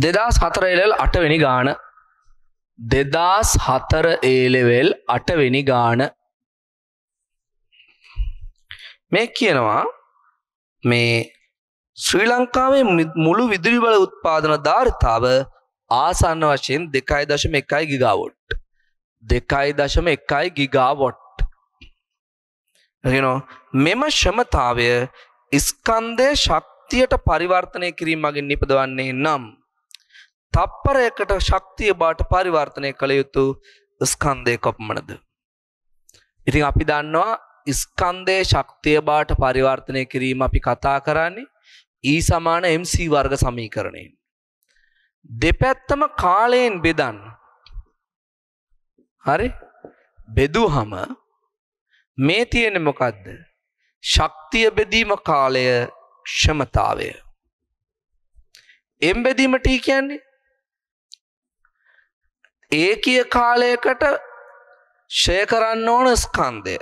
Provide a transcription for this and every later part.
දෙදස් හතර එලෙල් අටවෙනි ගාන දෙදස් හතර ඒලෙවෙල් අටවෙනි ගාන මේ කියනවා මේ ශ්‍රී ලංකාවේ මුළු විදුලි බල උත්පාදන ධාරිතාව ආසන්න වශයෙන් දෙකයි දශම එකයි ගිගාවොට් දෙකයි දශම එකයි ගිගාවොට් ගෙනෝ මෙම ශමතාවය ඉස්කන්දය ශක්තියට පරිවර්තනය කිරීම මගින් නිපදවන්නේ නම් තප්පරයකට ශක්තිය බාට පරිවර්තනය කළ යුතු ස්කන්දය කොපමනද. ඉතින් අපි දන්නවා ඉස්කන්දේ ශක්තිය බාට පරිවර්තනය කිරීම අපි කතා කරන්නේ ඊ සමාන MC වර්ග සමීකරණයෙන්. දෙපැත්තම කාලයෙන් බෙදන්න. හරි බෙදුහම මේ තියෙන මොකක්ද ශක්තිය බෙදීම කාලය ක්ෂමතාවය. එම්බෙදීමට කියන්නේ ඒකිය කාලයකට ෂය කරන්න ඕන ස්කන්දය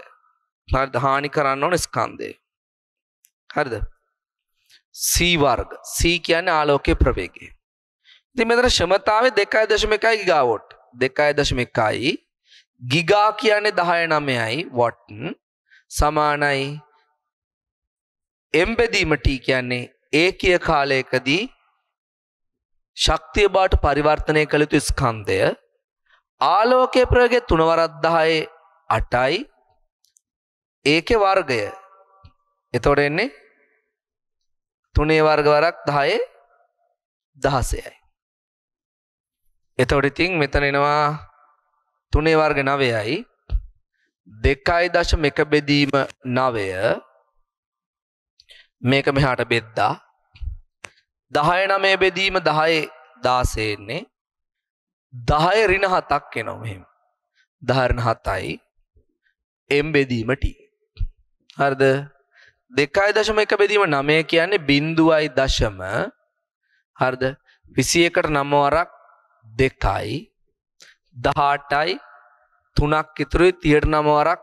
හරිද හානි කරන්න ඕන ස්කන්දය හරිද සීවර්ග සී කියන්න ආලෝකය ප්‍රවේගේ ඉති මෙතර ශමතාව දෙකයි දශම එකයි ගිගාවොට් දෙකයි දශම එකයි ගිගා කියන්නේ දහය නමයයි වොට්න් සමානයි එම්බෙදීමටී කියන්නේ ඒකය කාලයකදී ශක්තිය බාට පරිවර්තනය කළ යුතු ස්කන්දය ආලෝකයේ ප්‍රයෝගයේ 3 වරක් 10යි 8යි ඒකේ වර්ගය එතකොට එන්නේ 3 වර්ග වරක් 10යි 16යි එතකොට ඉතින් මෙතන එනවා 3 වර්ග 9යි 2.1 බෙදීම 9 මේක මෙහාට බෙද්දා 10 9 බෙදීම 10 16 එන්නේ දහය රින හතක් එනවා මෙහෙම. දහරණ හතයි එම් බෙදීමටි. හරිද? දෙකයි දශම එක බෙදීම නමය කියන්නේ බින්දුවයි දශම හරිද? 21කට නම වරක් දෙකයි 18යි 3ක් ඉතුරුයි 30ට නම වරක්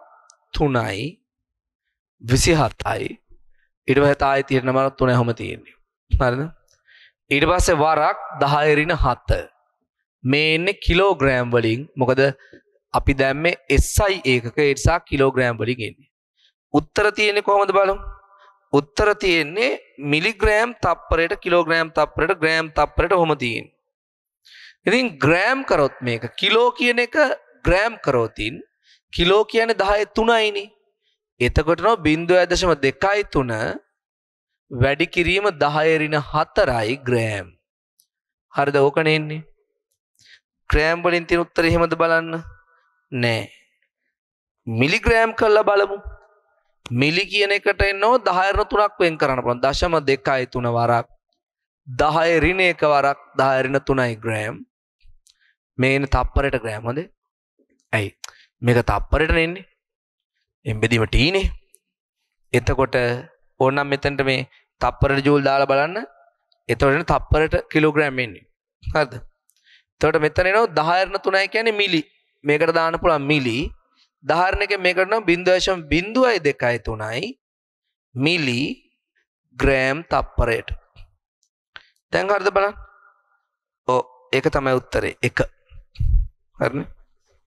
3යි 27යි ඊට පස්සේ තායි 30ට නම වරක් 3 හැම තියෙන්නේ. හරිද? ඊට පස්සේ වරක් 10 ඍණ 7 මේ එන්නේ කිලෝග්‍රෑම් වලින් මොකද අපි දැම්මේ SI ඒකක ඒ නිසා කිලෝග්‍රෑම් වලින් එන්නේ. උත්තර තියෙන්නේ කොහොමද බලමු. උත්තර තියෙන්නේ මිලිග්‍රෑම් තප්පරයට කිලෝග්‍රෑම් තප්පරයට ග්‍රෑම් තප්පරයට ඔහොම තියෙන්නේ. ඉතින් ග්‍රෑම් කරොත් මේක කිලෝ කියන එක ග්‍රෑම් කරොතින් කිලෝ කියන්නේ 10 3යිනේ. එතකොට නෝ 0.23 වැඩි කිරීම 10 4යි ග්‍රෑම්. හරිද ඕකනේ එන්නේ. ග්‍රෑම් වලින් තියෙන උත්තරය එහෙමද බලන්න නෑ මිලිග්‍රෑම් කරලා බලමු මිලි කියන එකට එන්නෝ 10 ඍණ 3ක් වෙන් කරන්න පුළුවන් 0.23 වරක් 10 ඍණ 1 වරක් 10 ඍණ 3යි ග්‍රෑම් මේ එන තප්පරයට ග්‍රෑම් හොඳේ ඇයි මේක තප්පරයට නෙන්නේ එම්බෙදීම t නේ එතකොට ඕනම් මෙතනට මේ තප්පරට ජූල් දාලා බලන්න එතකොට තප්පරට කිලෝග්‍රෑම් එන්නේ හරිද එතකොට මෙතන එනවා 10 ඍණ 3යි කියන්නේ මිලි. මේකට දාන්න පුළුවන් මිලි. 10 ඍණ එකේ මේකට නම් 0.023යි මිලි ග්‍රෑම් තප්පරයට. දැන් හරිද බලන්න. ඔව් ඒක තමයි උත්තරේ. 1 හරිනේ